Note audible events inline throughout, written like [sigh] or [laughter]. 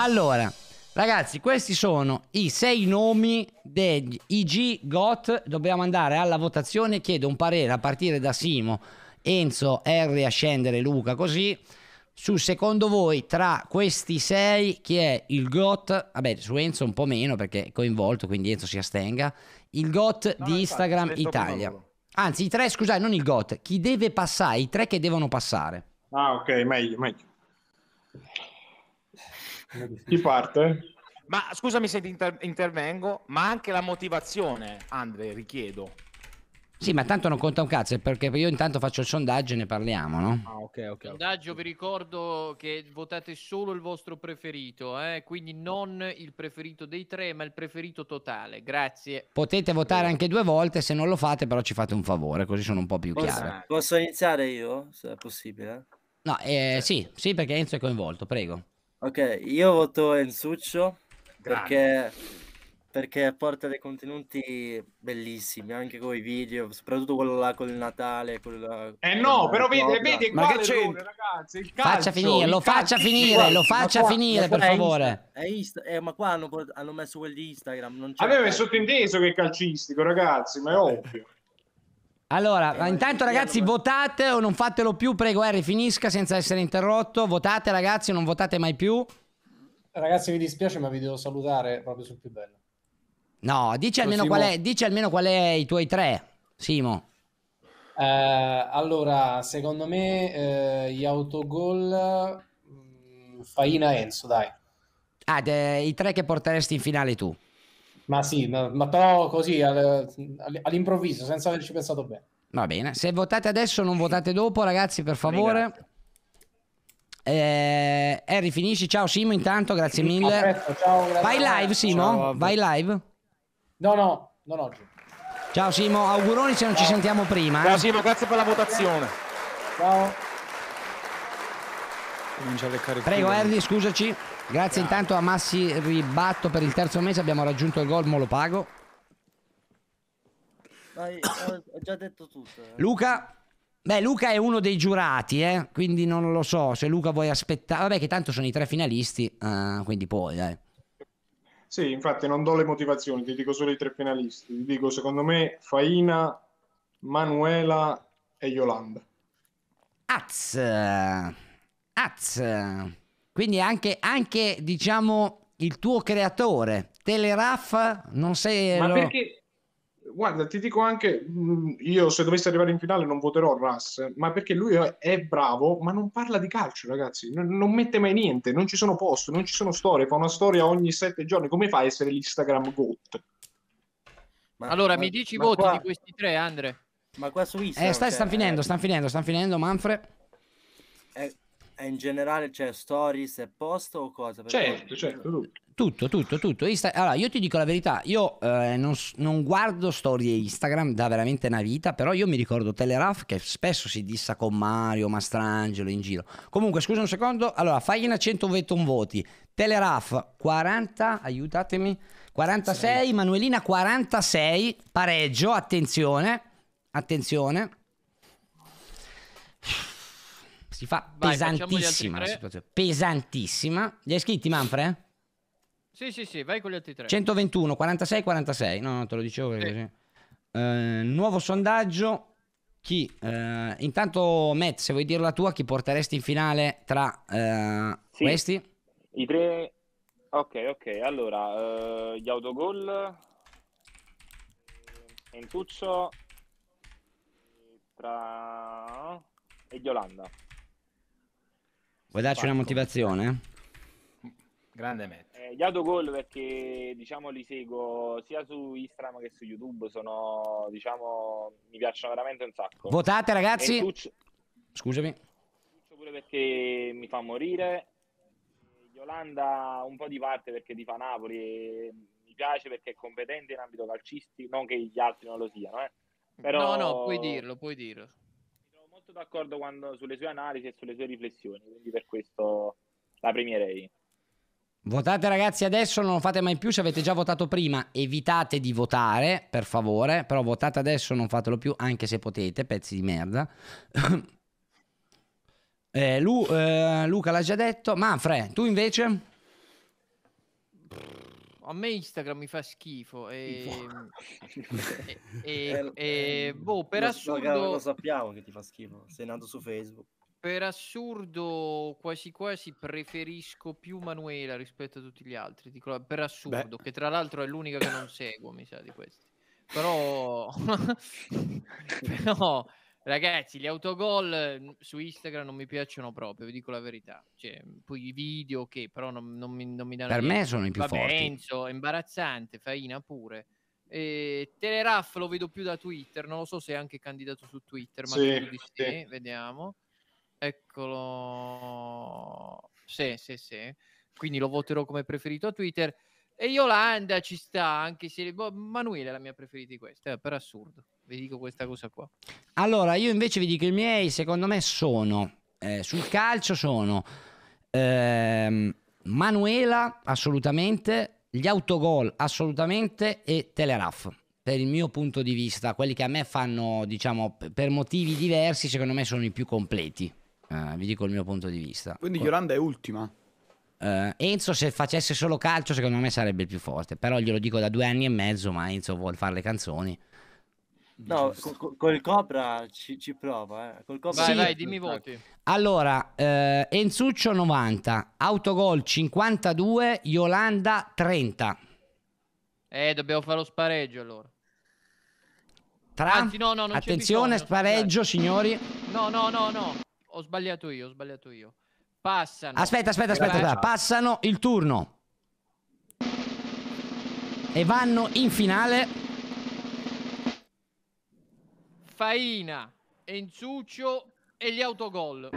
Allora, ragazzi, questi sono i sei nomi degli IG GOT. Dobbiamo andare alla votazione. Chiedo un parere a partire da Simo, Enzo, Harry, Ascendere, Luca, così. Su secondo voi tra questi sei chi è il GOT? Vabbè, su Enzo un po' meno perché è coinvolto, quindi Enzo si astenga. Il GOT no, di Instagram infatti, Italia. Anzi, i tre, scusate, non il GOT. Chi deve passare? I tre che devono passare. Ah, ok, meglio, meglio. Chi parte? Ma scusami se inter- intervengo, ma anche la motivazione, Andre, richiedo. Sì, ma tanto non conta un cazzo, perché io intanto faccio il sondaggio e ne parliamo, no? Ah, ok, ok. Sondaggio, vi ricordo che votate solo il vostro preferito, eh? quindi non il preferito dei tre, ma il preferito totale. Grazie. Potete votare anche due volte, se non lo fate però ci fate un favore, così sono un po' più chiaro. Posso iniziare io, se è possibile? No, eh, sì, sì, perché Enzo è coinvolto, prego. Ok, io voto Ensuccio perché, perché porta dei contenuti bellissimi, anche con i video, soprattutto quello là eh con il Natale. Quello, eh no, però vedi, vede Ma che c'è? Ragazzi, il calcio, faccia finire, il lo faccia calcio. finire, lo faccia qua, finire, per favore. È Insta, è eh, Insta, eh, ma qua hanno, hanno messo quel di Instagram. Non Avevo sottinteso che è calcistico, ragazzi, ma è ovvio. Allora, eh, intanto ragazzi votate o non fatelo più, prego R finisca senza essere interrotto, votate ragazzi o non votate mai più. Ragazzi mi dispiace ma vi devo salutare proprio sul più bello. No, dici, almeno qual, è, dici almeno qual, è, i tuoi tre, Simo. Eh, allora, secondo me eh, gli autogol, mm, Faina e Enzo, dai. Ah, de, i tre che porteresti in finale tu. Ma sì, no, ma però così all'improvviso, senza averci pensato bene. Va bene, se votate adesso non votate dopo ragazzi, per favore. Grazie. Eh, Harry finisci, ciao Simo intanto, grazie mille. Presto, ciao, grazie. Vai live Simo, ciao, vai live. No, no, non oggi. Ciao Simo, auguroni se non ciao. ci sentiamo prima. Ciao eh. Simo, grazie per la votazione. Ciao. Prego Harry, scusaci. Grazie intanto a Massi Ribatto per il terzo mese, abbiamo raggiunto il gol, mo lo pago. Dai, ho già detto tutto. Eh. Luca? Beh, Luca è uno dei giurati, eh? quindi non lo so se Luca vuoi aspettare. Vabbè, che tanto sono i tre finalisti, uh, quindi poi, dai. Sì, infatti non do le motivazioni, ti dico solo i tre finalisti. Ti dico, secondo me, Faina, Manuela e Yolanda. Az. Az. Quindi anche, anche diciamo, il tuo creatore, Teleraff, non sei... Ma lo... perché... Guarda, ti dico anche, mm, io se dovessi arrivare in finale non voterò Russ, ma perché lui è bravo, ma non parla di calcio, ragazzi, non, non mette mai niente, non ci sono post, non ci sono storie, fa una storia ogni sette giorni, come fa a essere l'Instagram GOAT? Ma, allora, ma, mi dici i voti qua... di questi tre, Andre? Ma qua su eh, Instagram... Eh, stai, cioè, stanno finendo, eh... stanno finendo, stanno finendo, Manfred. Eh, in generale c'è cioè, stories e post o cosa? Perché certo, certo, tutto. Tutto, tutto, tutto. Insta- allora, io ti dico la verità, io eh, non, non, guardo storie Instagram da veramente una vita, però io mi ricordo Teleraf che spesso si dissa con Mario, Mastrangelo in giro. Comunque, scusa un secondo, allora, fagli una 121 voti. Teleraf 40, aiutatemi, 46, Manuelina 46, pareggio, attenzione, attenzione si fa Vai, pesantissima la situazione. Pesantissima. Li hai scritti, Manfred? Sì, sì, sì, vai con gli altri tre. 121, 46, 46. No, no te lo dicevo perché sì. eh, nuovo sondaggio. Chi? Eh, intanto, Matt, se vuoi dire la tua, chi porteresti in finale tra eh, sì. questi? I tre. Ok, ok. Allora, eh, gli autogol. Eh, Entuccio. Tra... E di Olanda. Vuoi darci una motivazione? Grande me. Eh, gli autogol perché diciamo li seguo sia su Instagram che su YouTube, sono diciamo mi piacciono veramente un sacco. Votate ragazzi. Tuccio... Scusami. Tuccio pure perché mi fa morire. Yolanda un po' di parte perché ti fa Napoli e mi piace perché è competente in ambito calcistico, non che gli altri non lo siano, eh. Però... No, no, puoi dirlo, puoi dirlo molto d'accordo quando, sulle sue analisi e sulle sue riflessioni, quindi per questo la premierei. Votate ragazzi adesso, non lo fate mai più, se avete già votato prima evitate di votare, per favore, però votate adesso, non fatelo più, anche se potete, pezzi di merda. [coughs] eh, Lu, eh, Luca l'ha già detto, Manfred, tu invece? a me Instagram mi fa schifo ehm, [laughs] e, e, eh, e, e ehm, boh, per lo, assurdo lo, sappiamo che ti fa schifo, sei nato su Facebook. Per assurdo quasi quasi preferisco più Manuela rispetto a tutti gli altri, dico, per assurdo, Beh. che tra l'altro è l'unica che non seguo, mi sa di questi. Però [laughs] [laughs] però Ragazzi, gli autogol mm, su Instagram non mi piacciono proprio, vi dico la verità. Cioè, mm, poi i video, che okay, però non, non, mi, non mi danno... Per niente. me sono i più Vabbè, forti. Enzo, è imbarazzante, Faina pure. Eh, Teleraff lo vedo più da Twitter, non lo so se è anche candidato su Twitter, ma sì, di sì. sì. vediamo. Eccolo. Sì, sì, sì. Quindi lo voterò come preferito a Twitter. E Yolanda ci sta, anche se... Boh, Manuela è la mia preferita di questa, eh, per assurdo vi dico questa cosa qua. Allora, io invece vi dico i miei, secondo me sono, eh, sul calcio sono eh, Manuela assolutamente, gli autogol assolutamente e Teleraf. Per il mio punto di vista, quelli che a me fanno, diciamo, per motivi diversi, secondo me sono i più completi. Eh, vi dico il mio punto di vista. Quindi Yolanda è ultima. Uh, Enzo se facesse solo calcio secondo me sarebbe il più forte, però glielo dico da due anni e mezzo, ma Enzo vuole fare le canzoni. No, col, col Cobra ci, ci prova. Eh. Col Cobra vai, sì. vai, dimmi voti. Allora, eh, Enzuccio 90, Autogol 52, Yolanda 30. Eh, dobbiamo fare lo spareggio allora. Tra... Anzi, no, no, non Attenzione, bisogno, spareggio, signori. No, no, no, no. Ho sbagliato io, ho sbagliato io. Passano. Aspetta, aspetta, aspetta, aspetta. Passano il turno. E vanno in finale Faina, Enzuccio e gli autogol.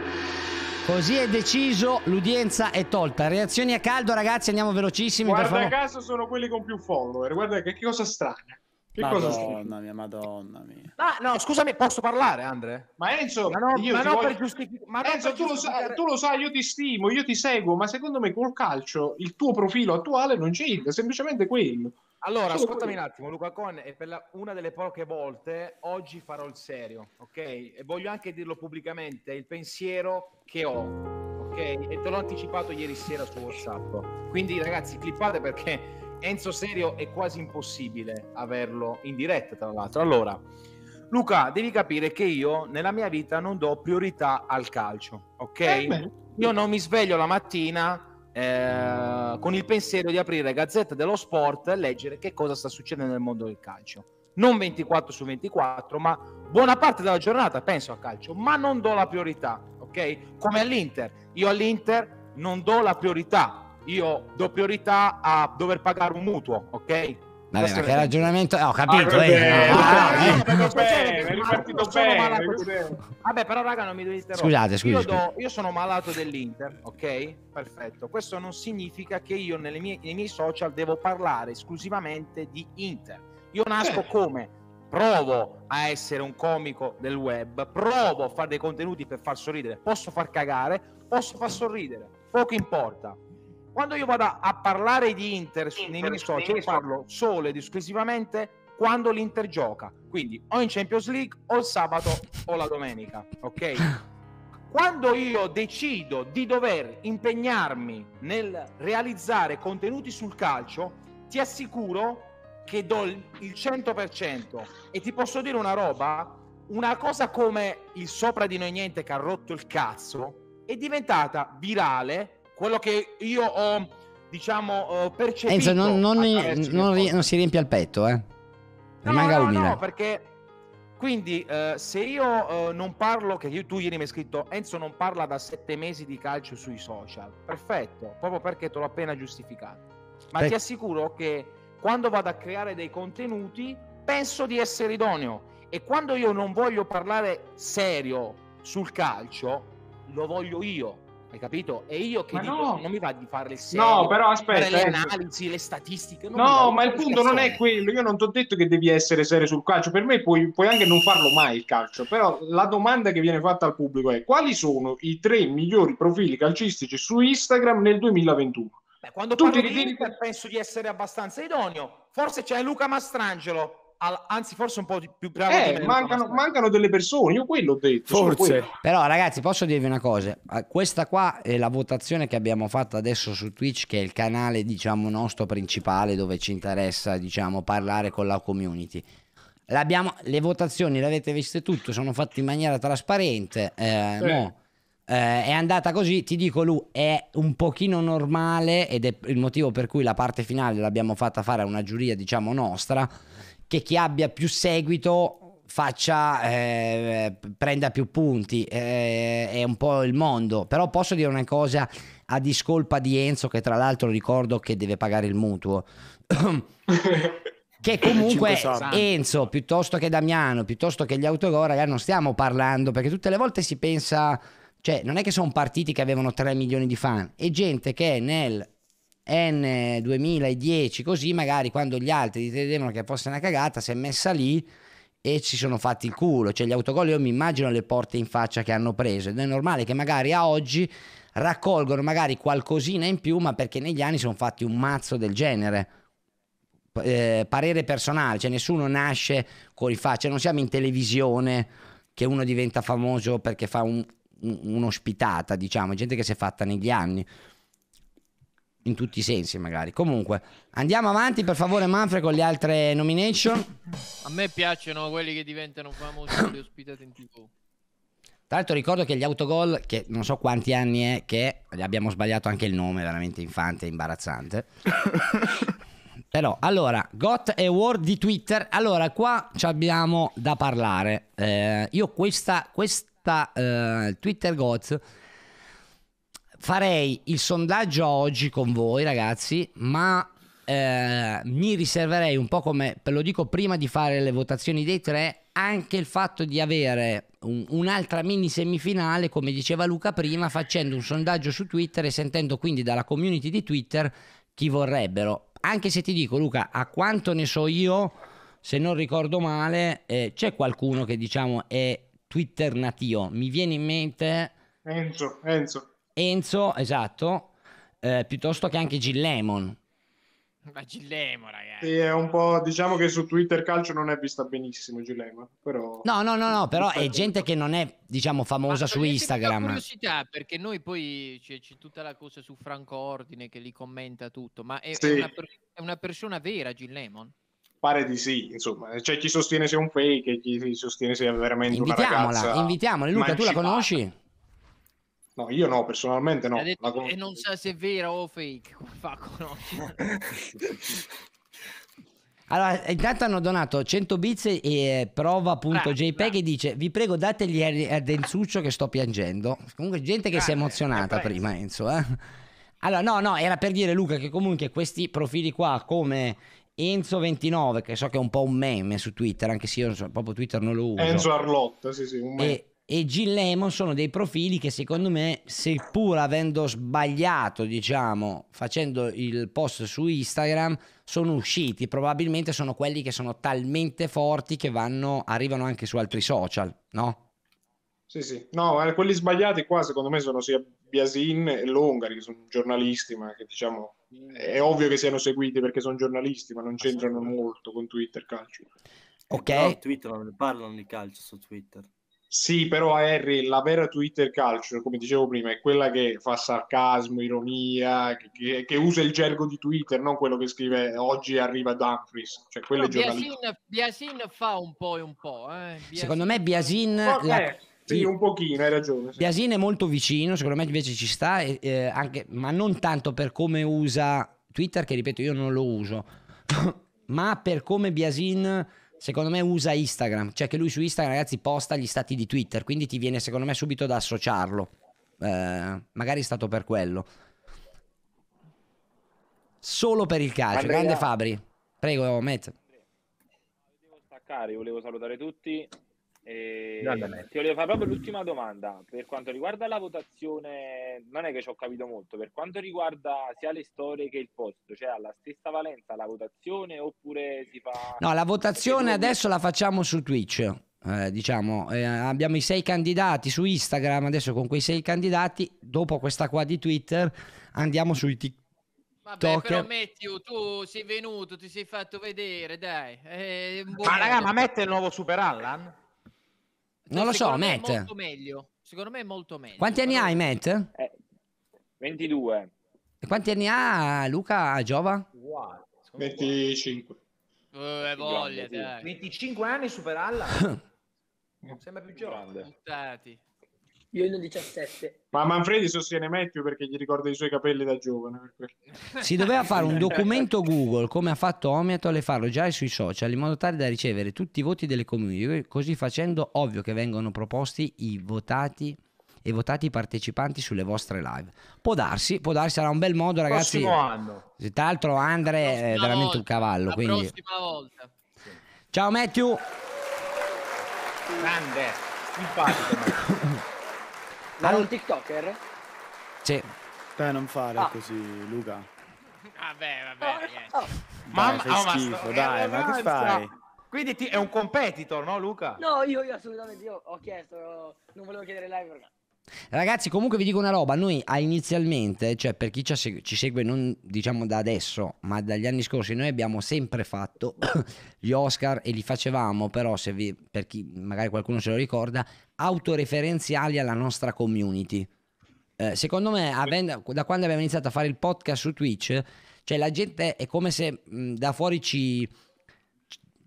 Così è deciso, l'udienza è tolta. Reazioni a caldo, ragazzi, andiamo velocissimi. Guarda caso sono quelli con più follower. Guarda che cosa strana. Che madonna cosa mia, madonna mia. Ma no, scusami, posso parlare, Andre? Ma Enzo, ma no, ma no voglio... per giustificare. Enzo, tu, giustificare... Lo sa, tu, lo sai, io ti stimo, io ti seguo, ma secondo me col calcio il tuo profilo attuale non c'entra, semplicemente quello. Allora, ascoltami un attimo, Luca Con, e per la, una delle poche volte oggi farò il serio, ok? E voglio anche dirlo pubblicamente, il pensiero che ho, ok? E te l'ho anticipato ieri sera su WhatsApp. Quindi ragazzi, clippate perché Enzo Serio è quasi impossibile averlo in diretta, tra l'altro. Allora, Luca, devi capire che io nella mia vita non do priorità al calcio, ok? Eh io non mi sveglio la mattina eh, con il pensiero di aprire Gazzetta dello Sport e leggere che cosa sta succedendo nel mondo del calcio. Non 24 su 24, ma buona parte della giornata penso al calcio, ma non do la priorità, ok? Come all'Inter. Io all'Inter non do la priorità, io do priorità a dover pagare un mutuo, ok? Vabbè, Questo che ragionamento... Ah, ho oh, capito, eh. ah, eh. Ah, bene, no, bene, bene, malato... Vabbè, però raga, non mi devi interrompere. Scusate, scusate. Io, do... io, sono malato dell'Inter, ok? Perfetto. Questo non significa che io mie... nei miei social devo parlare esclusivamente di Inter. Io nasco eh. come? Provo a essere un comico del web, provo a fare dei contenuti per far sorridere. Posso far cagare, posso far sorridere, poco importa quando io vado a parlare di Inter, Inter nei miei social, io parlo solo ed esclusivamente quando l'Inter gioca. Quindi o in Champions League o il sabato o la domenica, ok? [laughs] Quando io decido di dover impegnarmi nel realizzare contenuti sul calcio, ti assicuro che do il 100% e ti posso dire una roba, una cosa come il sopra di noi niente che ha rotto il cazzo è diventata virale quello che io ho, diciamo, eh, percepito... Enzo, non, non, non, non si riempie il petto, eh? Rimanga no, no, umile. No, perché... Quindi eh, se io eh, non parlo, che io, tu ieri mi hai scritto Enzo non parla da sette mesi di calcio sui social, perfetto, proprio perché te l'ho appena giustificato. Ma per... ti assicuro che quando vado a creare dei contenuti penso di essere idoneo e quando io non voglio parlare serio sul calcio, lo voglio io. Hai capito? E io che dico, no. non mi va di fare il serie, no, però aspetta, le analisi, le statistiche. No, ma il punto non è quello. Io non ti ho detto che devi essere serio sul calcio. Per me puoi, puoi, anche non farlo mai il calcio. Però la domanda che viene fatta al pubblico è: quali sono i tre migliori profili calcistici su Instagram nel 2021? Beh, quando tu parlo di Inter penso di essere abbastanza idoneo. Forse c'è Luca Mastrangelo anzi forse un po' di, più bravo eh, di mancano, mancano, delle persone io quello ho detto forse quello. però ragazzi posso dirvi una cosa ah, questa qua è la votazione che abbiamo fatto adesso su Twitch che è il canale diciamo nostro principale dove ci interessa diciamo parlare con la community L'abbiamo, le votazioni le avete viste tutte sono fatte in maniera trasparente eh, sì. no eh, è andata così, ti dico Lu, è un pochino normale ed è il motivo per cui la parte finale l'abbiamo fatta fare a una giuria diciamo nostra che chi abbia più seguito faccia eh, prenda più punti eh, è un po' il mondo però posso dire una cosa a discolpa di Enzo che tra l'altro ricordo che deve pagare il mutuo [laughs] che comunque Enzo piuttosto che Damiano piuttosto che gli autogol ragazzi non stiamo parlando perché tutte le volte si pensa cioè non è che sono partiti che avevano 3 milioni di fan è gente che nel N 2010 così magari quando gli altri ritenevano che fosse una cagata si è messa lì e ci sono fatti il culo cioè gli autogol io mi immagino le porte in faccia che hanno preso ed è normale che magari a oggi raccolgono magari qualcosina in più ma perché negli anni sono fatti un mazzo del genere eh, parere personale cioè nessuno nasce con i faccia cioè non siamo in televisione che uno diventa famoso perché fa un, un'ospitata diciamo gente che si è fatta negli anni in tutti i sensi magari. Comunque, andiamo avanti per favore Manfred con le altre nomination. A me piacciono quelli che diventano famosi e ospitati in tv. Tra l'altro ricordo che gli autogol, che non so quanti anni è, che abbiamo sbagliato anche il nome, veramente infante e imbarazzante. [laughs] Però, allora, Got Award di Twitter. Allora, qua ci abbiamo da parlare. Eh, io questa, questa eh, Twitter Got farei il sondaggio oggi con voi ragazzi, ma eh, mi riserverei un po' come, lo dico prima di fare le votazioni dei tre, anche il fatto di avere un, un'altra mini semifinale, come diceva Luca prima, facendo un sondaggio su Twitter e sentendo quindi dalla community di Twitter chi vorrebbero. Anche se ti dico Luca, a quanto ne so io, se non ricordo male, eh, c'è qualcuno che diciamo è Twitter natio. Mi viene in mente... Enzo, Enzo. Enzo, esatto, eh, piuttosto che anche Gillemon. Ma Gillemon, ragazzi. Sì, è un po', diciamo che su Twitter calcio non è vista benissimo Gillemon, però... No, no, no, no però è gente che non è, diciamo, famosa Ma su Instagram. curiosità, perché noi poi c'è, c'è, tutta la cosa su Franco Ordine che li commenta tutto, ma è, sì. è, una, per- è una, persona vera Gillemon? Pare di sì, insomma, c'è cioè, chi sostiene sia un fake e chi sostiene sia veramente invitiamola, una ragazza. Invitiamola, Luca, tu la conosci? No, io no, personalmente no. Con... E non sa so se è vero o fake, [laughs] come fa a conoscere. Allora, intanto hanno donato 100 bits e eh, prova.jpg e dice vi prego dategli a Denzuccio che sto piangendo. Comunque gente che Grazie, si è emozionata prima, Enzo. Eh? Allora, no, no, era per dire Luca che comunque questi profili qua come Enzo29, che so che è un po' un meme su Twitter, anche se io proprio Twitter non lo uso. Enzo Arlotta, sì sì, un meme. E, e Gil Lemon sono dei profili che secondo me, seppur avendo sbagliato, diciamo, facendo il post su Instagram, sono usciti. Probabilmente sono quelli che sono talmente forti che vanno, arrivano anche su altri social, no? Sì, sì. No, eh, quelli sbagliati qua secondo me sono sia Biasin e Longari, che sono giornalisti, ma che diciamo è ovvio che siano seguiti perché sono giornalisti, ma non c'entrano molto con Twitter calcio. Ok. Però Twitter non ne parlano di calcio su Twitter. Sì, però Harry, la vera Twitter culture, come dicevo prima, è quella che fa sarcasmo, ironia, che, che, usa il gergo di Twitter, non quello che scrive oggi arriva Dumfries. Cioè, quello è Biasin, Biasin, fa un po' e un po'. Eh. Secondo me Biasin... Okay. La... Eh, sì, un pochino, hai ragione. Sì. Biasin è molto vicino, secondo me invece ci sta, eh, anche, ma non tanto per come usa Twitter, che ripeto io non lo uso, [laughs] ma per come Biasin secondo me usa Instagram, cioè che lui su Instagram ragazzi posta gli stati di Twitter, quindi ti viene secondo me subito da associarlo. Eh, magari è stato per quello. Solo per il calcio, Andrea. grande Fabri. Prego, Matt. Volevo staccare, volevo salutare tutti. E ehm, ti volevo fare proprio l'ultima domanda per quanto riguarda la votazione. Non è che ci ho capito molto. Per quanto riguarda sia le storie che il posto, cioè ha la stessa valenza la votazione oppure si fa. No, la votazione adesso la facciamo su Twitch. Eh, diciamo, eh, abbiamo i sei candidati su Instagram. Adesso con quei sei candidati, dopo questa qua di Twitter, andiamo sui TikTok. Vabbè, però Matthew, tu sei venuto, ti sei fatto vedere, dai. Eh, ma raga, ma mette il nuovo Super Allan? Non lo so, Matt. Molto meglio. Secondo me è molto meglio. Quanti anni hai, Matt? Eh, 22. E quanti anni ha Luca a Giova? Wow, 25. Eh, voglia, 25 anni superalla. [laughs] Sembra più giovane. Io ne ho 17. Ma Manfredi sostiene Matthew perché gli ricorda i suoi capelli da giovane. Si doveva fare un [laughs] documento Google come ha fatto Omiatol e farlo già sui social in modo tale da ricevere tutti i voti delle community. Così facendo, ovvio che vengono proposti i votati e votati i partecipanti sulle vostre live. Può darsi, può darsi, sarà un bel modo, ragazzi. Prossimo anno. Tra l'altro, Andre la è veramente volta, un cavallo. La quindi... prossima volta. Ciao, Matthew. Grande, simpatico. Ma ah, non... un TikToker? Sì. Beh, non fare ah. così, Luca. Vabbè, vabbè, oh, niente. Oh. ma, oh, ma schifo, sto... dai, ma eh, che fai? Quindi ti... è un competitor, no, Luca? No, io, io assolutamente, io ho chiesto, non volevo chiedere live perché Ragazzi, comunque vi dico una roba, noi inizialmente, cioè per chi ci segue non diciamo da adesso, ma dagli anni scorsi, noi abbiamo sempre fatto [clears throat] gli Oscar e li facevamo, però se vi, per chi magari qualcuno se lo ricorda, autoreferenziali alla nostra community. Eh, secondo me, avendo, da quando abbiamo iniziato a fare il podcast su Twitch, cioè la gente è come se mh, da fuori ci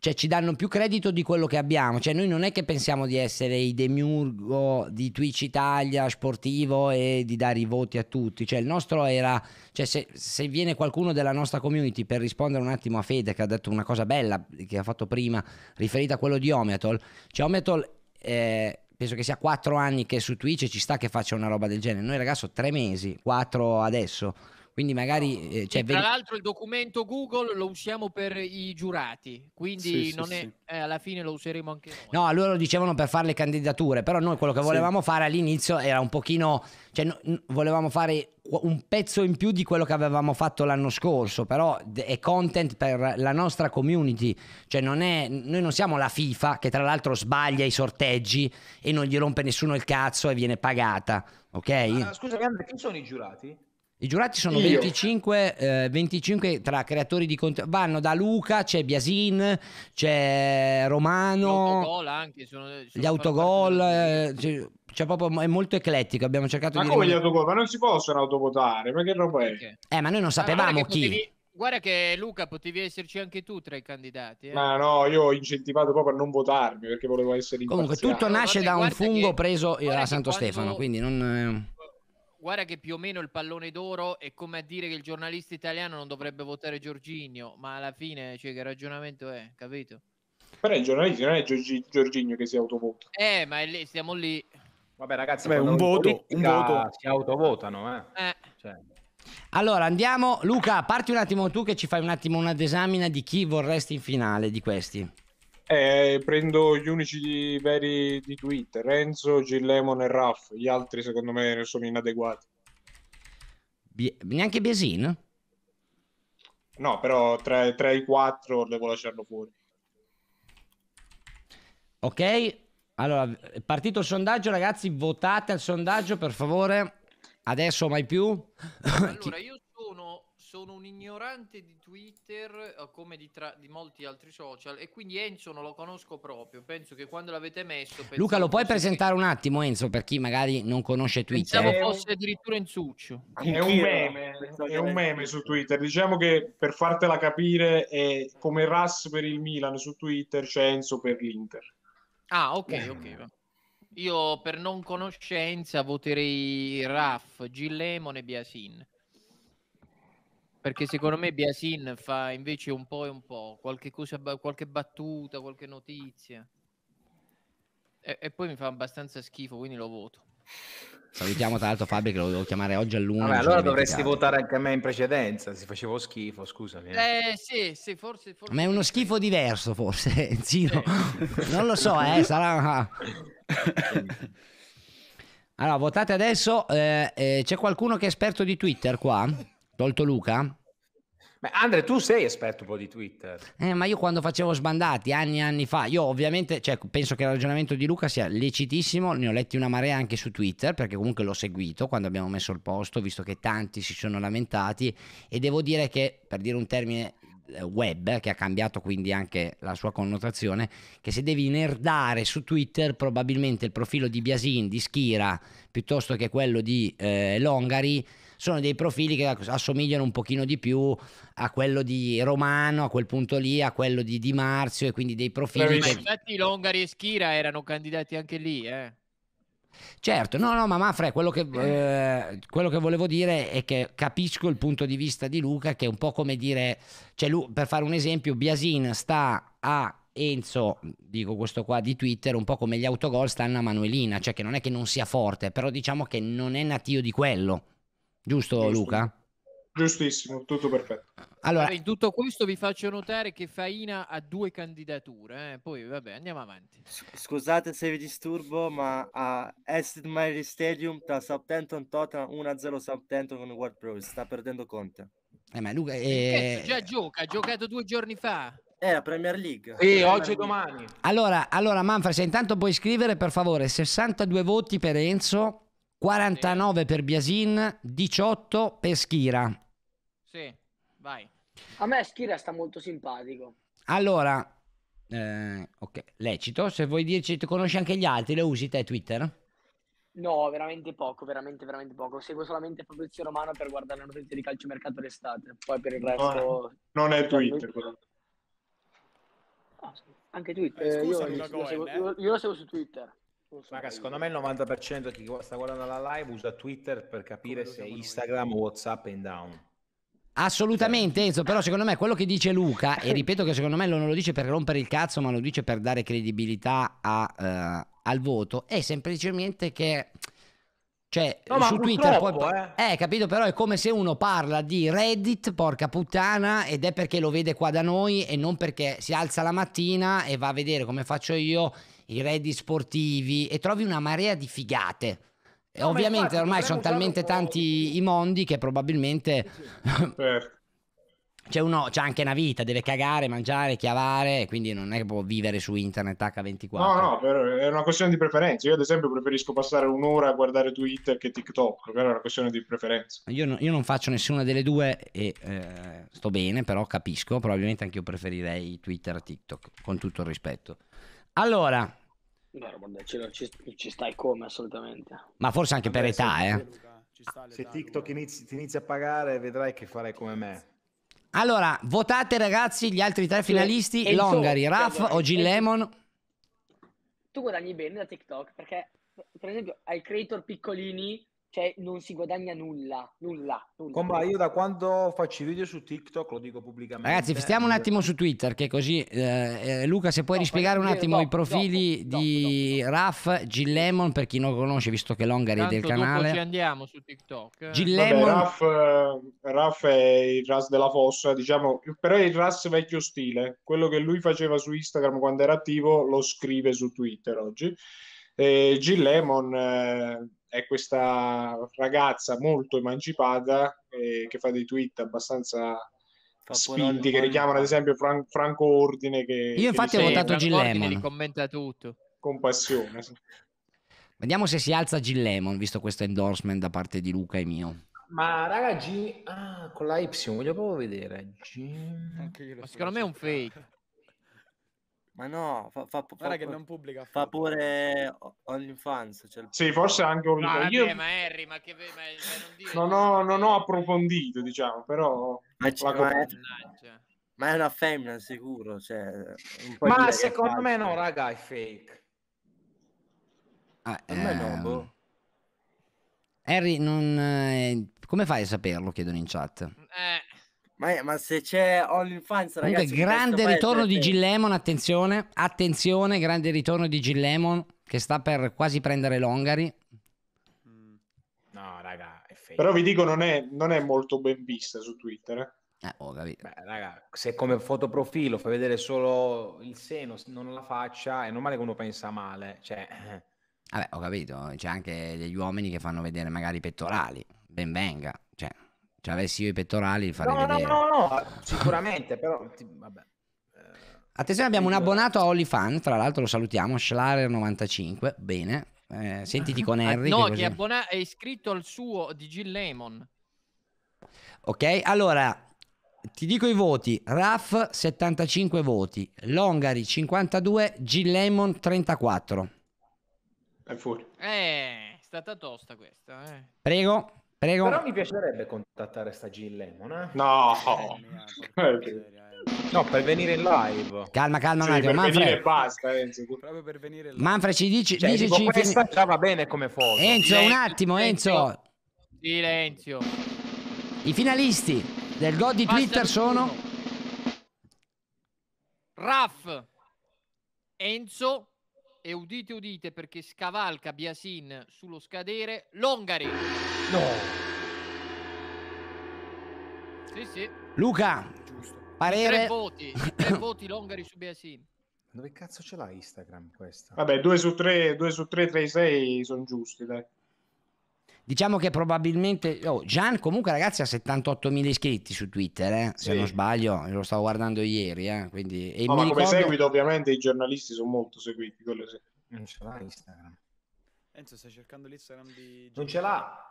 cioè ci danno più credito di quello che abbiamo, cioè noi non è che pensiamo di essere i demiurgo di Twitch Italia sportivo e di dare i voti a tutti, cioè il nostro era, cioè se, se viene qualcuno della nostra community per rispondere un attimo a Fede che ha detto una cosa bella che ha fatto prima riferita a quello di Ometol, cioè Ometol eh, penso che sia quattro anni che su Twitch ci sta che faccia una roba del genere, noi ragazzo tre mesi, quattro adesso quindi magari... Eh, cioè, tra vedi... l'altro il documento Google lo usiamo per i giurati, quindi sì, sì, è, sì. Eh, alla fine lo useremo anche noi. No, allora lo dicevano per fare le candidature, però noi quello che volevamo fare all'inizio era un pochino... Cioè, no, volevamo fare un pezzo in più di quello che avevamo fatto l'anno scorso, però è content per la nostra community, cioè non è, noi non siamo la FIFA che tra l'altro sbaglia i sorteggi e non gli rompe nessuno il cazzo e viene pagata, ok? Ma, scusa, Gandhi, chi sono i giurati? I giurati sono 25, eh, 25, tra creatori di contenuti. Vanno da Luca, c'è Biasin, c'è Romano. Autogol anche, sono, sono gli autogol. Eh, c'è, c'è proprio, è molto eclettico. Abbiamo cercato ma di. Ma come gli autogol? Ma non si possono autovotare. Ma che roba è? Perché? Eh, ma noi non ah, sapevamo chi. Potevi... Guarda che Luca potevi esserci anche tu tra i candidati. Eh? Ma no, io ho incentivato proprio a non votarmi perché volevo essere imparziale. Comunque tutto nasce no, da un fungo eh, che... preso da Santo quando... Stefano, quindi non... Eh, Guarda che più o meno il pallone d'oro è come a dire che il giornalista italiano non dovrebbe votare Giorginio, ma alla fine cioè, che ragionamento è, capito? Però il giornalista non è Giorgi, Giorginio che si autovota. Eh, ma lì, siamo lì. Vabbè ragazzi, Beh, un, voto, un voto si autovotano. Eh. eh. Cioè. Allora andiamo, Luca, parti un attimo tu che ci fai un attimo una desamina di chi vorresti in finale di questi. Eh, prendo gli unici veri di Twitter, Renzo, Gillemon e Raff, gli altri secondo me sono inadeguati. Bie- neanche Biesin? No, però tra, tra i quattro devo lasciarlo fuori. Ok, allora è partito il sondaggio, ragazzi, votate al sondaggio per favore. Adesso mai più. Allora, io sono un ignorante di Twitter eh, come di, tra- di, molti altri social e quindi Enzo non lo conosco proprio. Penso che quando l'avete messo... Luca, lo puoi presentare che... un attimo Enzo per chi magari non conosce Twitter? Pensavo fosse addirittura Enzuccio. È un meme, è un meme su Twitter. Diciamo che per fartela capire è come Ras per il Milan su Twitter c'è Enzo per l'Inter. Ah, ok, ok. Io per non conoscenza voterei Raff, Gillemon e Biasin perché secondo me Biasin fa invece un po' e un po', qualche, cosa, qualche battuta, qualche notizia. E, e, poi mi fa abbastanza schifo, quindi lo voto. Salutiamo tra l'altro Fabri che lo devo chiamare oggi all'1. Vabbè, allora dovresti votare anche a me in precedenza, se facevo schifo, scusami. Eh, eh sì, sì, forse, forse... Ma è uno schifo diverso forse, Zino. [laughs] Sì. non lo so, eh, [laughs] sarà... [laughs] allora, votate adesso. Eh, eh, c'è qualcuno che è esperto di Twitter qua? Tolto Luca? Beh, Andre, tu sei esperto un po' di Twitter. Eh, ma io quando facevo sbandati anni e anni fa, io ovviamente cioè, penso che il ragionamento di Luca sia lecitissimo, ne ho letti una marea anche su Twitter, perché comunque l'ho seguito quando abbiamo messo il posto, visto che tanti si sono lamentati e devo dire che, per dire un termine eh, web che ha cambiato quindi anche la sua connotazione che se devi nerdare su Twitter probabilmente il profilo di Biasin, di Schira piuttosto che quello di eh, Longari sono dei profili che assomigliano un pochino di più a quello di Romano, a quel punto lì, a quello di Di Marzio e quindi dei profili... Che... infatti Longari e Schira erano candidati anche lì, eh. Certo, no, no, ma Mafra, quello che, eh, quello che volevo dire è che capisco il punto di vista di Luca, che è un po' come dire, cioè lui, per fare un esempio, Biasin sta a Enzo, dico questo qua di Twitter, un po' come gli autogol stanno a Manuelina, cioè che non è che non sia forte, però diciamo che non è natio di quello. Giusto, Giusto. Luca? Giustissimo, tutto perfetto. Allora, in tutto questo vi faccio notare che Faina ha due candidature, eh? poi vabbè, andiamo avanti. Scusate se vi disturbo, ma a Aston Martin Stadium tra Southampton e Tottenham 1-0 Southampton con World Pro, sta perdendo Conte. Eh, ma Luca eh... già gioca, ha giocato due giorni fa. È la Premier League. Sì, Premier oggi e domani. Allora, allora Manfred, se intanto puoi scrivere per favore 62 voti per Enzo, 49 per Biasin, 18 per Schira. Sì, vai. A me Schira sta molto simpatico. Allora, eh, ok, lecito, se vuoi dirci, ti conosci anche gli altri, le usi te Twitter? No, veramente poco, veramente, veramente poco. Seguo solamente Fabrizio Romano per guardare le notizie di calcio mercato d'estate. Poi per il resto... No, non è Twitter quello. No, ah, anche Twitter. Eh, io, io, io, lo io, eh. lo seguo su Twitter. Raga, secondo me il 90% di chi sta guardando la live usa Twitter per capire se Instagram o WhatsApp è in down. Assolutamente cioè. Enzo, però secondo me quello che dice Luca, e [laughs] ripeto che secondo me non lo dice per rompere il cazzo, ma lo dice per dare credibilità a, uh, al voto, è semplicemente che... Cioè, no, su Twitter poi... Eh. eh, capito, però è come se uno parla di Reddit, porca puttana, ed è perché lo vede qua da noi e non perché si alza la mattina e va a vedere come faccio io i redi sportivi e trovi una marea di figate. No, ovviamente infatti, ormai sono talmente tanti i mondi che probabilmente... [laughs] Certo. c'è uno c'ha anche una vita, deve cagare, mangiare, chiavare, quindi non è che può vivere su internet H24. No, no, è una questione di preferenza. Io ad esempio preferisco passare un'ora a guardare Twitter che TikTok, però è una questione di preferenza. Io, no, io non faccio nessuna delle due e eh, sto bene, però capisco, probabilmente anche io preferirei Twitter a TikTok, con tutto il rispetto. Allora, Beh, ci, ci, stai come assolutamente. Ma forse anche per età, eh. se TikTok inizi, ti inizi a pagare, vedrai che farai come me. Allora, votate ragazzi gli altri tre finalisti, e Longari, so, Raff o Gin Lemon. Tu guadagni bene da TikTok perché, per esempio, ai creator piccolini cioè non si guadagna nulla, nulla, nulla. Comba, io da quando faccio video su TikTok lo dico pubblicamente. Ragazzi, stiamo un eh. attimo su Twitter, che così eh, eh, Luca, se puoi no, rispiegare un attimo dopo, i profili dopo, di dopo, Raf Gillemon per chi non conosce, visto che Longari è del canale. ci andiamo su TikTok. Gillemon Vabbè, Raf, eh, Raf, è il Ras della fossa, diciamo, però è il Ras vecchio stile, quello che lui faceva su Instagram quando era attivo lo scrive su Twitter oggi. E Gillemon eh, è questa ragazza molto emancipata eh, che fa dei tweet abbastanza Fa spinti che richiamano ad esempio Fran- Franco Ordine che io infatti che ho votato Gillemon li commenta tutto con passione vediamo se si alza Lemon visto questo endorsement da parte di Luca e mio ma raga G ah, con la Y voglio proprio vedere G... secondo me è un fake ma no, fa, fa, fa, Guarda che non pubblica. Fa pure OnlyFans. Cioè... Sì, forse anche OnlyFans. Io... ma Harry, ma che... Ma, cioè, non dire... non, ho, non ho approfondito, diciamo, però... Ma, c- cioè, ma, è... ma, è... una femmina, sicuro. Cioè, ma secondo me no, raga, è fake. Ah, ehm... no, boh. Harry, non... Eh, come fai a saperlo? Chiedono in chat. Eh... Ma, ma se c'è OnlyFans, ragazzi, Comunque, grande ritorno di Gill Lemon, attenzione, attenzione, grande ritorno di Gill Lemon che sta per quasi prendere Longari. Mm. No, raga, è fake. Però vi dico, non è, non è molto ben vista su Twitter. Eh? Eh, oh, Beh, raga, se come fotoprofilo fai vedere solo il seno, non la faccia, è normale che uno pensa male. Cioè... Eh. Vabbè, ho capito, c'è anche degli uomini che fanno vedere magari i pettorali, ben venga. Cioè, avessi io i pettorali, li farei no, vedere. No, no, no, sicuramente, [laughs] però... Ti, vabbè. Eh, Attenzione, abbiamo un abbonato a OnlyFan, tra l'altro lo salutiamo, Schlarer95, bene. Eh, sentiti con Harry. [laughs] Ah, no, che, che abbona- è iscritto al suo di Gil Lemon. Ok, allora ti dico i voti. Raf 75 voti, Longari 52, G Lemon 34. È fuori. Eh, è stata tosta questa. Eh. Prego. Prego. Però mi piacerebbe contattare sta Gin Lemon. Eh? No, no, per venire in live. Calma, calma, sì, un attimo. Manfred. Basta, Enzo. Proprio per venire live. Manfred, ci dici. Cioè, dicici dico, questa fin... già va bene come foto. Enzo, Silenzio. un attimo, Enzo. Silenzio. I finalisti del God di Twitter sono. Raff, Enzo, e udite udite perché scavalca Biasin sullo scadere Longari. No. Sì, sì. Luca, giusto. Parere. Tre voti, tre [coughs] voti Longari su Biasin. Dove cazzo ce l'ha Instagram questa? Vabbè, due su tre, 2 su 3, 3, 6 sono giusti, dai. Diciamo che probabilmente. Oh, Gian, comunque, ragazzi, ha 78 mila iscritti su Twitter. Eh, se sì. non sbaglio, lo stavo guardando ieri. Eh, quindi... e no, ma ricordo... come seguito, ovviamente, i giornalisti sono molto seguiti. Non ce l'ha Instagram. Enzo, stai cercando l'Instagram di. Non ce l'ha.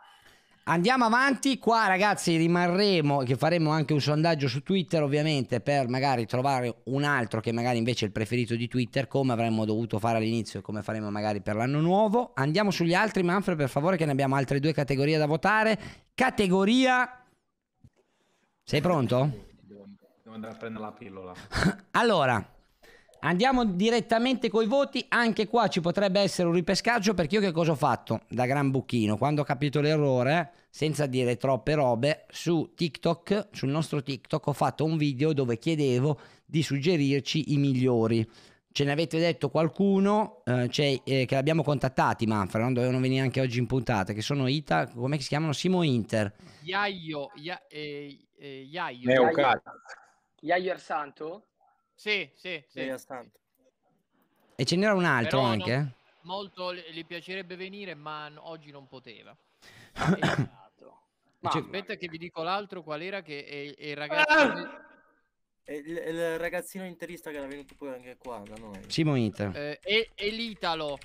Andiamo avanti, qua ragazzi rimarremo, che faremo anche un sondaggio su Twitter ovviamente per magari trovare un altro che magari invece è il preferito di Twitter come avremmo dovuto fare all'inizio e come faremo magari per l'anno nuovo. Andiamo sugli altri Manfred per favore che ne abbiamo altre due categorie da votare. Categoria... Sei pronto? Devo andare a prendere la pillola. [laughs] allora, Andiamo direttamente coi voti, anche qua ci potrebbe essere un ripescaggio perché io che cosa ho fatto da gran buchino? Quando ho capito l'errore, senza dire troppe robe, su TikTok, sul nostro TikTok ho fatto un video dove chiedevo di suggerirci i migliori. Ce ne avete detto qualcuno eh, cioè, eh, che l'abbiamo contattati, Manfred, non dovevano venire anche oggi in puntata, che sono Ita, come si chiamano? Simo Inter. Iaio, ia, eh, eh Iaio. Iaio. Iaio Santo. Sì, sì, sì. E ce n'era un altro Però anche? Non... Molto gli piacerebbe venire, ma oggi non poteva. Ah, [coughs] ma cioè... aspetta che vi dico l'altro qual era che è, è il ah! ragazzo... Ah! Il, il, ragazzino interista che era venuto poi anche qua da noi. Simo Inter. Eh, e, e l'Italo.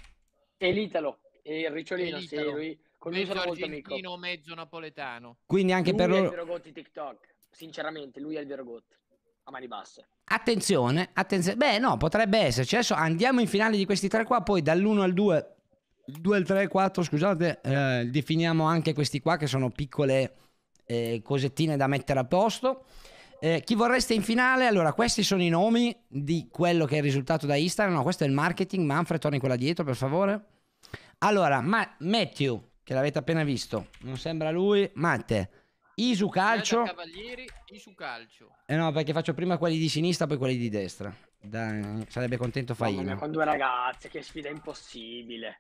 E l'Italo. E il Ricciolino, e Lui, con mezzo lui sono molto amico. mezzo napoletano. Quindi anche lui per loro... è il vero Gotti TikTok. Sinceramente, lui è il vero Gotti a mani basse. Attenzione, attenzione. Beh, no, potrebbe esserci. Adesso andiamo in finale di questi tre qua, poi dall'1 al 2, 2 al 3, 4, scusate, eh, definiamo anche questi qua che sono piccole eh, cosettine da mettere a posto. Eh, chi vorreste in finale? Allora, questi sono i nomi di quello che è il risultato da Instagram. No, questo è il marketing. Manfred, torni quella dietro, per favore. Allora, ma Matthew, che l'avete appena visto, non sembra lui. Matte, Isu calcio. Cavalieri, Isu calcio. Eh no, perché faccio prima quelli di sinistra, poi quelli di destra. Dai, sarebbe contento Faino. Con due ragazze, che sfida impossibile.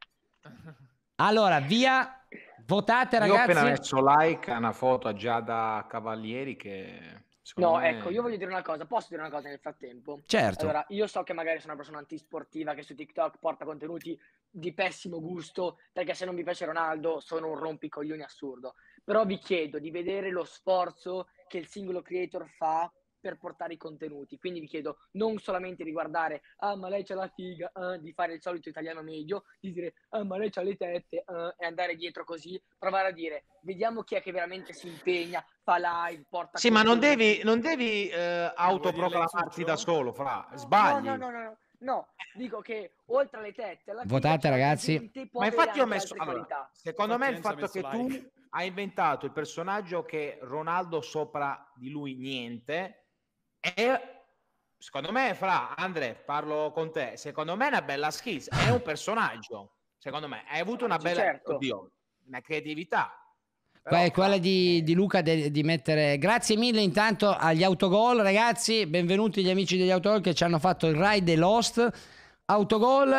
Allora, via, votate ragazzi. Io ho appena messo like a una foto a Giada Cavalieri che... No, me... ecco, io voglio dire una cosa, posso dire una cosa nel frattempo? Certo. Allora, io so che magari sono una persona antisportiva che su TikTok porta contenuti di pessimo gusto, perché se non mi piace Ronaldo sono un rompicoglioni assurdo. Però vi chiedo di vedere lo sforzo che il singolo creator fa per portare i contenuti. Quindi vi chiedo non solamente di guardare, ah ma lei c'ha la figa, ah, di fare il solito italiano medio, di dire, ah ma lei c'ha le tette, ah, e andare dietro così, provare a dire, vediamo chi è che veramente si impegna, fa live, porta... Sì, ma non devi, non devi eh, autoproclamarti da solo, fra, sbagli. no, no, no. no. no. No, dico che oltre alle tette... Votate ragazzi. Ma infatti ho messo... Allora, secondo me il fatto che live. tu hai inventato il personaggio che Ronaldo sopra di lui niente è... Secondo me, fra Andre, parlo con te. Secondo me è una bella skills. È un personaggio. Secondo me, hai avuto una bella certo. Oddio, una creatività però, quella di, eh. di Luca de, di mettere grazie mille intanto agli autogol ragazzi benvenuti gli amici degli autogol che ci hanno fatto il ride dei Lost autogol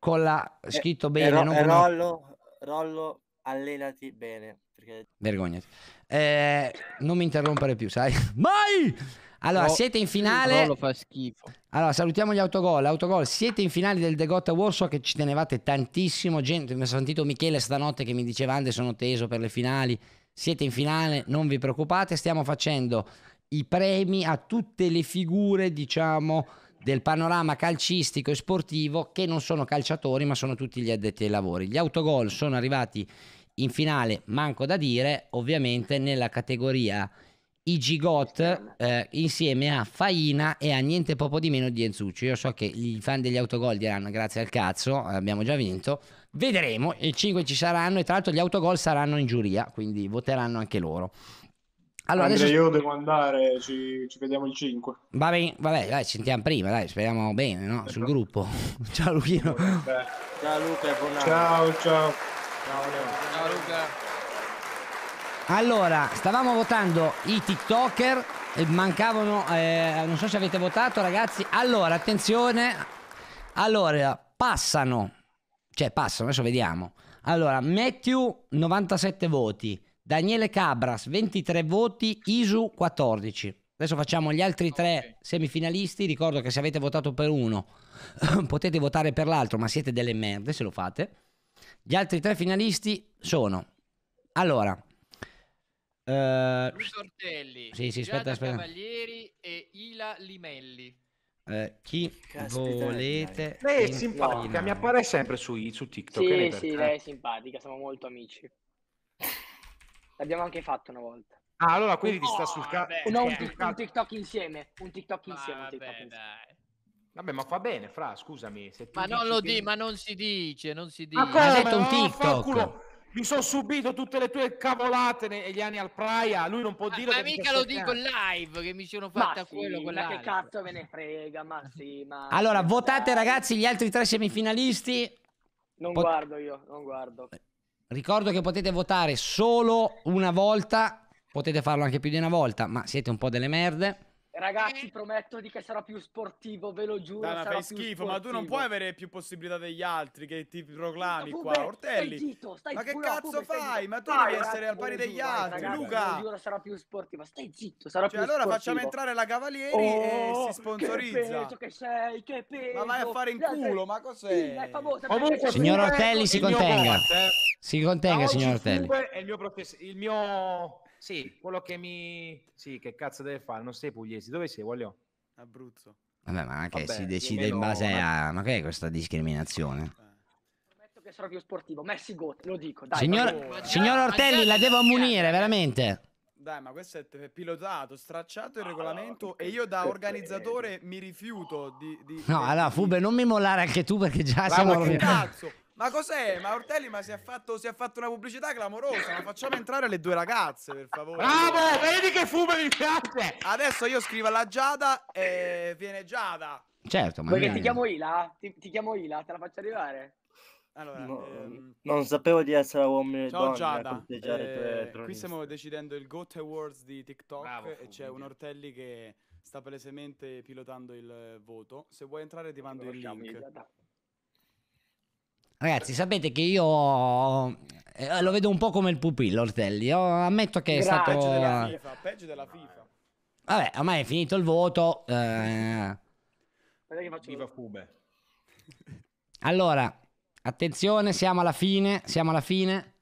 con la eh, scritto eh, bene ro- non Rollo, Rollo allenati bene perché... vergognati eh, non mi interrompere più sai [laughs] mai allora, no, siete in finale. No, fa schifo. Allora, salutiamo gli autogol. Autogol, siete in finale del The Gotta Warsaw che ci tenevate tantissimo. Gente, mi ha sentito Michele stanotte che mi diceva Ande sono teso per le finali. Siete in finale, non vi preoccupate, stiamo facendo i premi a tutte le figure, diciamo, del panorama calcistico e sportivo che non sono calciatori, ma sono tutti gli addetti ai lavori. Gli autogol sono arrivati in finale, manco da dire, ovviamente nella categoria i Gigot eh, insieme a Faina e a niente poco di meno di Enzuccio. Io so che i fan degli autogol diranno grazie al cazzo, abbiamo già vinto. Vedremo, i 5 ci saranno e tra l'altro gli autogol saranno in giuria, quindi voteranno anche loro. Allora, Andrea, adesso... io devo andare, ci, ci vediamo il 5. Va bene, vabbè, dai, sentiamo prima, dai, speriamo bene, no? Sul esatto. gruppo. [laughs] ciao Luchino. Ciao Luca, buona... Ciao, ciao. Ciao, ciao Luca. Allora, stavamo votando i TikToker, mancavano, eh, non so se avete votato ragazzi. Allora, attenzione, allora, passano, cioè passano, adesso vediamo. Allora, Matthew 97 voti, Daniele Cabras 23 voti, Isu 14. Adesso facciamo gli altri tre okay. semifinalisti. Ricordo che se avete votato per uno [clears throat] potete votare per l'altro, ma siete delle merde se lo fate. Gli altri tre finalisti sono... Allora, Uh, eh, Sortelli, sì, sì, aspetta, aspetta. Cavalieri e Ila Limelli. Eh, chi Caspita, volete? Lei è simpatica, no. mi appare sempre su, su TikTok. Sì, lei sì, te? lei è simpatica, siamo molto amici. L'abbiamo anche fatto una volta. Ah, allora quindi oh, sta sul cazzo. No, un, tic- un, TikTok insieme. Un TikTok insieme. Vabbè, un TikTok insieme. Vabbè, ma fa bene, Fra, scusami. ma non lo che... di, ma non si dice, non si dice. Ma come, ha detto un TikTok mi sono subito tutte le tue cavolate negli anni al Praia. Lui non può dire. Ma, ma mica lo dico in live che mi sono fatta ma quello. Sì, ma che cazzo me ne frega? Ma sì, ma. Allora, votate, ragazzi, gli altri tre semifinalisti. Non Pot guardo io, non guardo. Ricordo che potete votare solo una volta. Potete farlo anche più di una volta, ma siete un po' delle merde. Ragazzi, eh. prometto di che sarò più sportivo, ve lo giuro. Dana, fai schifo, ma tu non puoi avere più possibilità degli altri che ti proclami no, qua, Ortelli. Stai zitto, stai ma che pure, cazzo pube, fai? Ma tu vai, devi ragazzi, essere al pari degli ragazzi, altri, ragazzi, Luca. Ve lo giuro, sarò più sportivo. Stai zitto, sarò cioè, più allora sportivo. facciamo entrare la Cavalieri oh, e si sponsorizza. Che, che sei, che peso. Ma vai a fare in culo, ma cos'è? Sì, signor Ortelli, ecco, eh. si contenga. Si contenga, signor Ortelli. Il mio sì, quello che mi... Sì, che cazzo deve fare? Non sei pugliese. Dove sei, Voglio? Abruzzo. Vabbè, ma anche Vabbè, si decide in base a... Ma che è questa discriminazione? Prometto eh. che sarò più sportivo. Messi Goat, lo dico. Dai, Signor... Signor Ortelli, la devo ammunire, veramente. Dai, ma questo è pilotato, stracciato il ah, regolamento e io da organizzatore mi rifiuto di... di no, allora Fube, non mi mollare anche tu perché già Bravo, siamo... Ma che cazzo? Ma cos'è? Ma Ortelli, ma si è, fatto, si è fatto una pubblicità clamorosa, ma facciamo entrare le due ragazze, per favore. Bravo, vedi che Fube mi piace! Adesso io scrivo alla Giada e viene Giada. Certo, ma... Perché ti chiamo Ila? Ti, ti chiamo Ila, te la faccio arrivare? Allora, no, ehm... Non sapevo di essere uomo e Ciao Giada, eh, qui stiamo decidendo il GOAT Awards di TikTok Bravo, e c'è un Ortelli che sta palesemente pilotando il voto. Se vuoi entrare ti mando il link. Ragazzi, sapete che io eh, lo vedo un po' come il pupillo Ortelli. Io ammetto che è stato... Peggio della FIFA, peggio della FIFA. Vabbè, ormai è finito il voto. Eh... che faccio... FIFA Fube. Allora, Attenzione, siamo alla fine, siamo alla fine.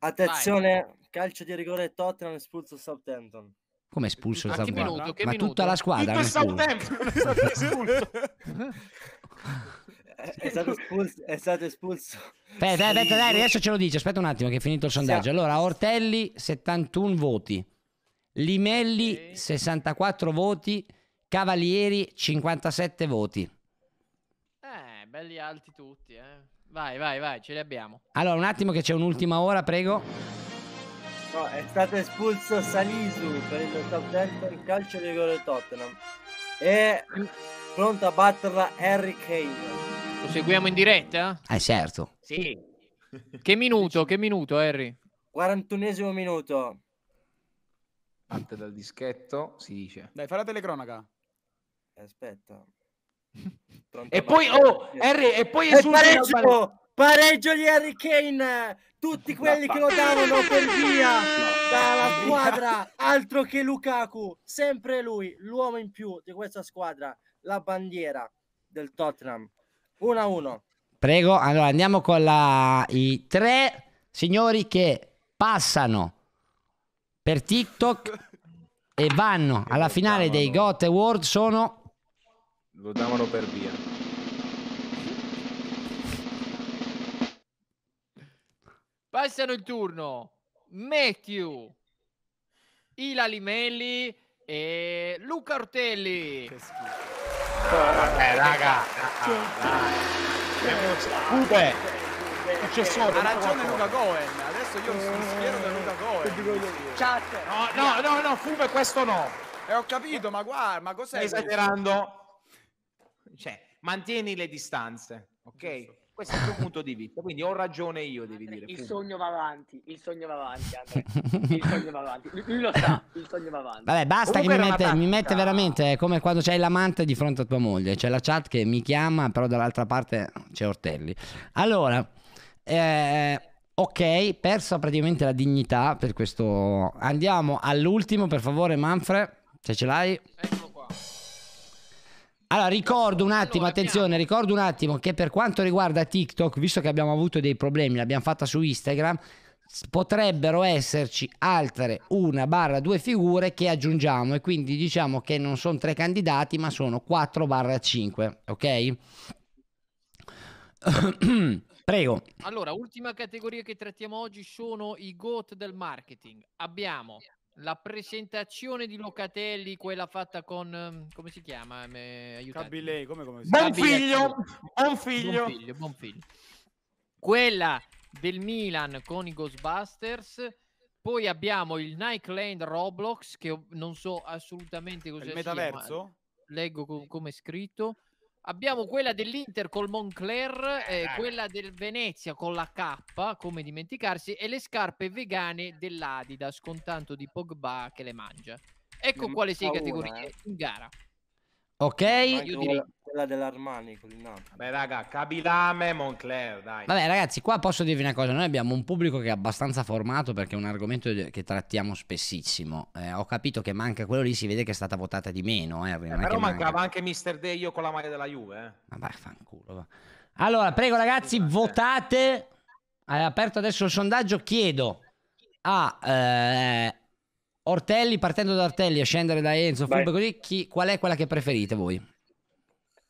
Attenzione, Vai. calcio di rigore Tottenham espulso Southampton. Come espulso il Southampton? Minuto, Ma minuto? tutta la squadra. Tutto Southampton è stato espulso. [laughs] è stato espulso. È stato espulso. Aspetta, aspetta, dai, adesso ce lo dice. Aspetta un attimo che è finito il sondaggio. Allora, Ortelli 71 voti, Limelli 64 voti, Cavalieri 57 voti. Eh, belli alti tutti, eh. Vai, vai, vai, ce li abbiamo. Allora, un attimo che c'è un'ultima ora, prego. No, è stato espulso Salisu per il top 10 per calcio di gol Tottenham. E pronto a batterla Harry Kane. Lo seguiamo in diretta? Eh, certo. Sì. Che minuto, che minuto, Harry? 41esimo minuto. Parte dal dischetto, si dice. Dai, fai la telecronaca. Aspetta. E poi, oh, Harry, e poi pareggio, pareggio di Harry Kane tutti quelli che lo davano per via dalla squadra altro che Lukaku sempre lui l'uomo in più di questa squadra la bandiera del Tottenham 1-1 prego allora andiamo con la... i tre signori che passano per TikTok e vanno alla finale dei GOT Award sono lo davano per via. Passano il turno Matthew, Ila Limelli e Luca Ortelli. Che schifo. Ah, eh, raga. Eh, Cube. Ha ragione Luca Goen. Adesso io sono schiero da Luca Goen. Chat. No, no, no, no, Fube questo no. E eh, ho capito, ma guarda, ma cos'è? Stai esagerando cioè, mantieni le distanze, ok? Giusto. Questo è il tuo punto di vista, quindi ho ragione io, devi dire. Il punto. sogno va avanti, il sogno va avanti, [laughs] Andrei. il sogno va avanti. Lui, lo sa, il sogno va avanti. Vabbè, basta Comunque che mi mette, mi mette, veramente, come quando c'hai l'amante di fronte a tua moglie, c'è la chat che mi chiama, però dall'altra parte c'è Ortelli. Allora, eh, ok, persa praticamente la dignità per questo... Andiamo all'ultimo, per favore, Manfred, se ce l'hai. Ecco. Allora ricordo un attimo, attenzione, ricordo un attimo che per quanto riguarda TikTok, visto che abbiamo avuto dei problemi, l'abbiamo fatta su Instagram, potrebbero esserci altre una barra due figure che aggiungiamo e quindi diciamo che non sono tre candidati ma sono 4 barra 5, ok? [coughs] Prego. Allora, ultima categoria che trattiamo oggi sono i GOAT del marketing. Abbiamo la presentazione di Locatelli, quella fatta con ehm, come si chiama? Cabilei, come, come si chiama? Buon figlio, buon figlio. Buon figlio, buon figlio. Quella del Milan con i Ghostbusters. Poi abbiamo il Nightland Roblox che non so assolutamente cos'è. Il metaverso? leggo com- come è scritto. Abbiamo quella dell'Inter col Moncler, eh, quella del Venezia con la K, come dimenticarsi, e le scarpe vegane dell'Adidas con tanto di Pogba che le mangia. Ecco quali sei paura, categorie eh. in gara. Ok. Io direi... Quella dell'Armani con il Napoli. Beh, raga, Cabilame Moncler, dai. Vabbè, ragazzi, qua posso dirvi una cosa. Noi abbiamo un pubblico che è abbastanza formato perché è un argomento che trattiamo spessissimo. Eh, ho capito che manca quello lì, si vede che è stata votata di meno. Eh, eh però mancava manca. anche Mister Deio con la maglia della Juve. Eh. Vabbè, fanculo. Va. Allora, prego ragazzi, sì, votate. È aperto adesso il sondaggio. Chiedo a eh, Ortelli, partendo da Ortelli a scendere da Enzo, Fulbe, così, chi, qual è quella che preferite voi?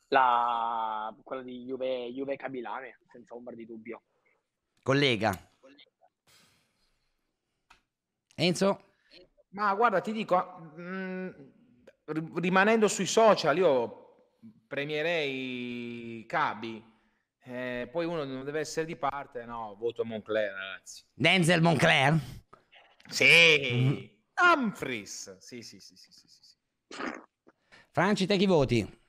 La, quella di Juve, Juve Cabilane, senza ombra di dubbio. Collega. Enzo? Ma guarda, ti dico, mh, mm, rimanendo sui social, io premierei Cabi. Eh, poi uno non deve essere di parte, no, voto Moncler, ragazzi. Denzel Moncler? Sì. Mm-hmm. Humphries. Sì, sì, sì, sì, sì, sì. Franci, te chi voti?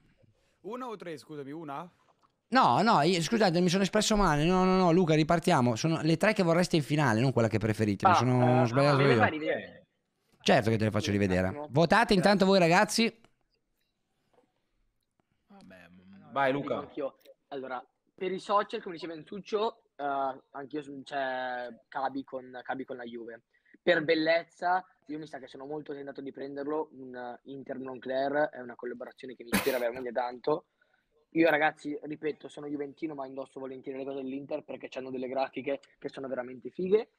Una o tre, scusami, una? No, no, io, scusate, mi sono espresso male. No, no, no, Luca, ripartiamo. Sono le tre che vorreste in finale, non quella che preferite. Ah, mi sono eh, sbagliato io. Certo che te le faccio rivedere. Votate intanto voi ragazzi. Vabbè, vai Luca. Allora, per i social, come diceva Entuccio, uh, eh, anch'io c'è cioè, Cabi con, Cabi con la Juve. Per bellezza, io mi sa che sono molto tentato di prenderlo, un Inter Moncler è una collaborazione che mi ispira veramente tanto. Io ragazzi, ripeto, sono juventino ma indosso volentieri le cose dell'Inter perché hanno delle grafiche che sono veramente fighe.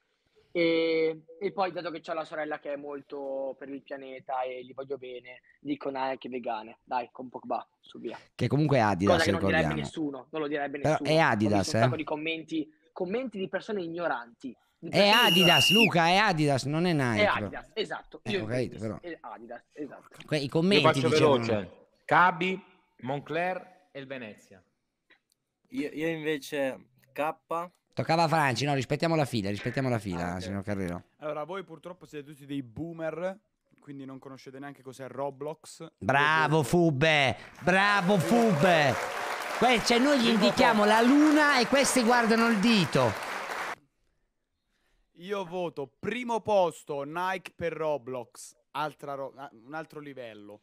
E, e poi dato che ho la sorella che è molto per il pianeta e gli voglio bene, dico Nike vegane, dai, con Pogba, su via. Che comunque è Adidas, Cosa che non direbbe nessuno, non lo direbbe Però nessuno. è Adidas, eh? un sacco eh. di commenti, commenti di persone ignoranti è Adidas, Luca, è Adidas, non è Nike. È Adidas, esatto. Eh, io capito, però. È Adidas, esatto. Que- I commenti Io faccio dicevano... veloce. Cabi, Moncler e il Venezia. Io, io invece K. Toccava a Franci, no, rispettiamo la fila, rispettiamo la fila, Ah, signor Carrero. Allora, voi purtroppo siete tutti dei boomer, quindi non conoscete neanche cos'è Roblox. Bravo Fube, bravo Fube. Que- Cioè noi gli indichiamo la luna e questi guardano il dito. Io voto primo posto Nike per Roblox, ro- ah, un altro livello.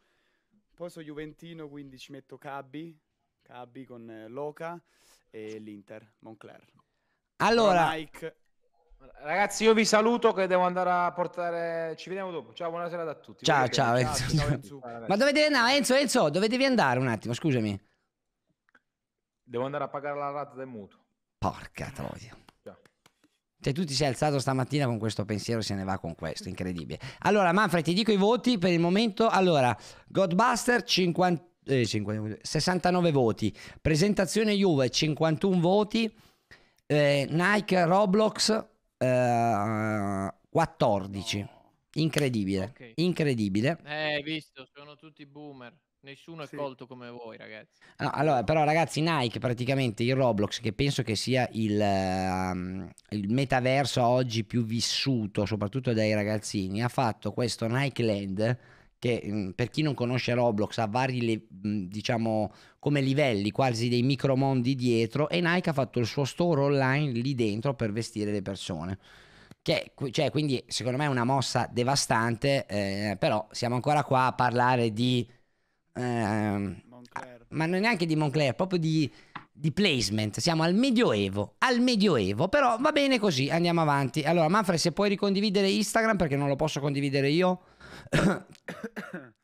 Poi sono Juventino, quindi ci metto Cabbi, Cabbi con eh, Loca e l'Inter, Moncler. Allora, Nike. Ragazzi, io vi saluto che devo andare a portare. Ci vediamo dopo. Ciao, buonasera a tutti. Ciao, Voi ciao, Enzo. ciao Enzo. [laughs] Ma dove devi andare? Enzo, Enzo, dove devi andare un attimo? Scusami. Devo andare a pagare la rata del mutuo. Porca troia. Cioè, tu ti sei alzato stamattina con questo pensiero, se ne va con questo, incredibile. Allora, Manfred, ti dico i voti per il momento. Allora, Godbuster 50, eh, 50, 69 voti, presentazione Juve 51 voti, eh, Nike Roblox eh, 14. Incredibile, okay. incredibile. Eh, visto, sono tutti boomer. Nessuno sì. è colto come voi, ragazzi. No, allora, però, ragazzi, Nike praticamente il Roblox, che penso che sia il, um, il, metaverso oggi più vissuto, soprattutto dai ragazzini, ha fatto questo Nike Land. Che mm, per chi non conosce Roblox ha vari, mm, diciamo, come livelli, quasi dei micromondi dietro. E Nike ha fatto il suo store online lì dentro per vestire le persone. Che, cioè, quindi, secondo me è una mossa devastante. Eh, però siamo ancora qua a parlare di eh, ma non neanche di Moncler, proprio di, di, placement. Siamo al medioevo, al medioevo, però va bene così, andiamo avanti. Allora, Manfred, se puoi ricondividere Instagram perché non lo posso condividere io, [coughs]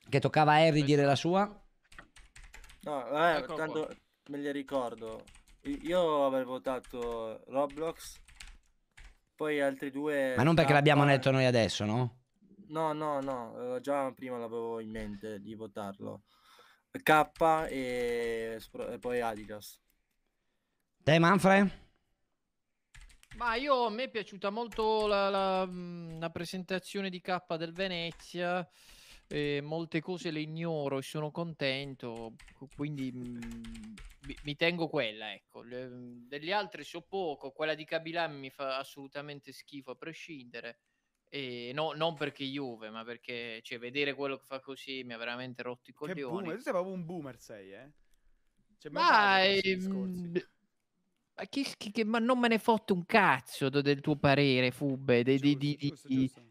che toccava a Harry dire la sua. No, vabbè, ecco tanto qua. me li ricordo. Io avrei votato Roblox, poi altri due... Ma non perché l'abbiamo detto noi adesso, no? No, no, no, eh, già prima l'avevo in mente di votarlo. K e, e poi Adidas. Te Manfred? Ma io a me è piaciuta molto la, la, la presentazione di K del Venezia. Eh, molte cose le ignoro e sono contento, quindi mh, mi, tengo quella. Ecco. Le, degli altri so poco, quella di Kabilam mi fa assolutamente schifo a prescindere. E no, non perché Juve, ma perché cioè, vedere quello che fa così mi ha veramente rotto i che coglioni. Boomer. Tu sei proprio un boomer, sei, eh? Cioè, ma, ehm... ma, chi, chi, ma non me ne fotte un cazzo del tuo parere, Fubbe, de, giusto, di, giusto, di, giusto.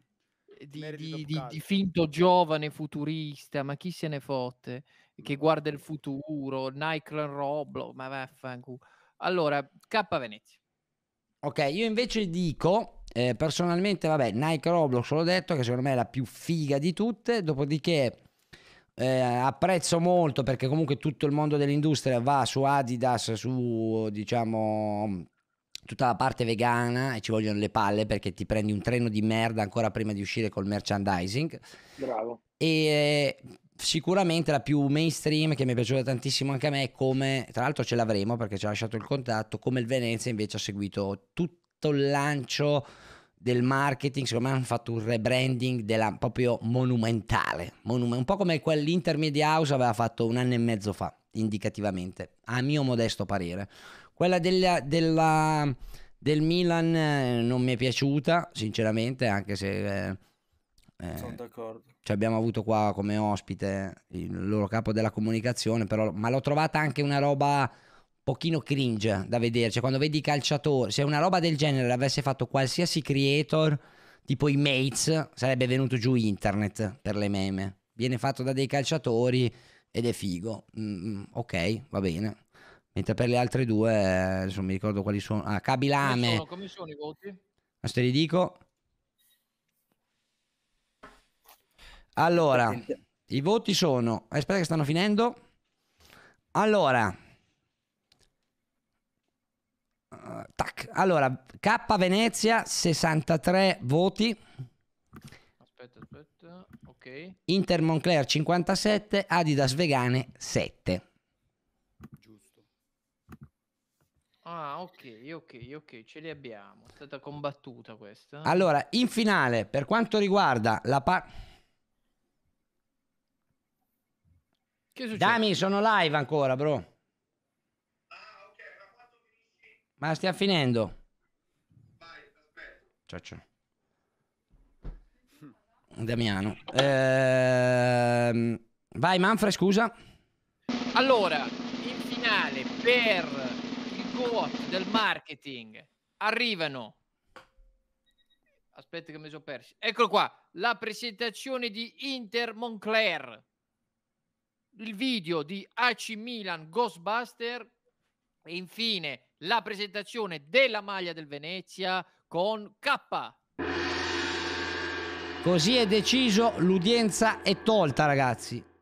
Di, di, finto giovane futurista, ma chi se ne fotte? Che guarda il futuro, Nike Roblo, ma vaffanculo. Allora, K Venezia. Ok, io invece dico eh, personalmente, vabbè, Nike Roblox l'ho detto che secondo me è la più figa di tutte. Dopodiché, eh, apprezzo molto perché comunque tutto il mondo dell'industria va su Adidas, su diciamo tutta la parte vegana e ci vogliono le palle perché ti prendi un treno di merda ancora prima di uscire col merchandising. Bravo. E sicuramente la più mainstream che mi è piaciuta tantissimo anche a me è come, tra l'altro ce l'avremo perché ci ha lasciato il contatto, come il Venezia invece ha seguito tutto il lancio del marketing, secondo me hanno fatto un rebranding della, proprio monumentale, monument- un po' come quell'Inter House aveva fatto un anno e mezzo fa, indicativamente, a mio modesto parere. Quella della, della, del Milan eh, non mi è piaciuta, sinceramente, anche se... Eh, eh, Sono d'accordo. Cioè abbiamo avuto qua come ospite il loro capo della comunicazione, però, ma l'ho trovata anche una roba pochino cringe da vederci. Cioè, quando vedi i calciatori, se una roba del genere l'avesse fatto qualsiasi creator, tipo i mates, sarebbe venuto giù internet per le meme. Viene fatto da dei calciatori ed è figo. Mm, ok, va bene. Mentre per le altre due, adesso eh, mi ricordo quali sono. Ah, Cabilame. Come sono, come sono i voti? Adesso te li dico. Allora, i voti sono. Eh, aspetta, che stanno finendo. Allora, tac. Allora, K Venezia 63 voti. Aspetta, aspetta. Ok. Inter Moncler 57, Adidas Vegane 7. Giusto. Ah, ok, ok, ok, ce li abbiamo. È stata combattuta questa. Allora, in finale, per quanto riguarda la parte Che succede? Dami, sono live ancora, bro. Ma stiamo finendo. Vai, aspetto. Ciao ciao. Damiano. Ehm, vai Manfred, scusa. Allora, in finale per il GOAT del marketing arrivano... Aspetta che mi sono perso. Eccolo qua, la presentazione di Inter Moncler. Il video di AC Milan Ghostbuster. E infine la presentazione della maglia del Venezia con K. Così è deciso, l'udienza è tolta ragazzi.